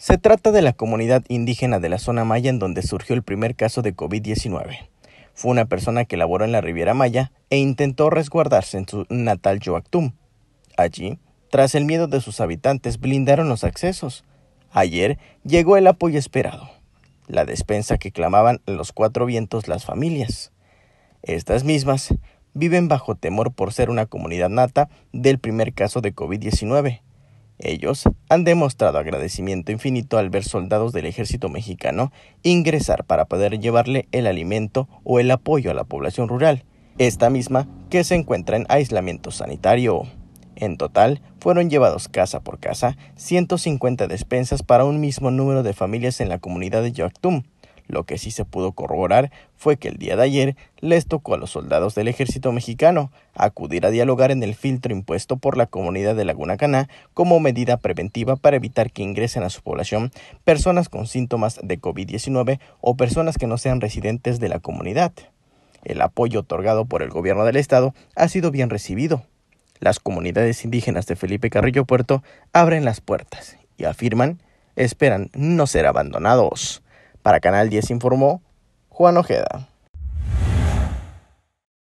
Se trata de la comunidad indígena de la zona maya en donde surgió el primer caso de COVID-19. Fue una persona que laboró en la Riviera Maya e intentó resguardarse en su natal Yoactum. Allí, tras el miedo de sus habitantes, blindaron los accesos. Ayer llegó el apoyo esperado, la despensa que clamaban los cuatro vientos las familias. Estas mismas viven bajo temor por ser una comunidad nata del primer caso de COVID-19 ellos han demostrado agradecimiento infinito al ver soldados del ejército mexicano ingresar para poder llevarle el alimento o el apoyo a la población rural, esta misma que se encuentra en aislamiento sanitario. En total, fueron llevados casa por casa 150 despensas para un mismo número de familias en la comunidad de Yoactum, lo que sí se pudo corroborar fue que el día de ayer les tocó a los soldados del ejército mexicano acudir a dialogar en el filtro impuesto por la comunidad de Laguna Caná como medida preventiva para evitar que ingresen a su población personas con síntomas de COVID-19 o personas que no sean residentes de la comunidad. El apoyo otorgado por el gobierno del estado ha sido bien recibido. Las comunidades indígenas de Felipe Carrillo Puerto abren las puertas y afirman esperan no ser abandonados. Para Canal 10 informó Juan Ojeda.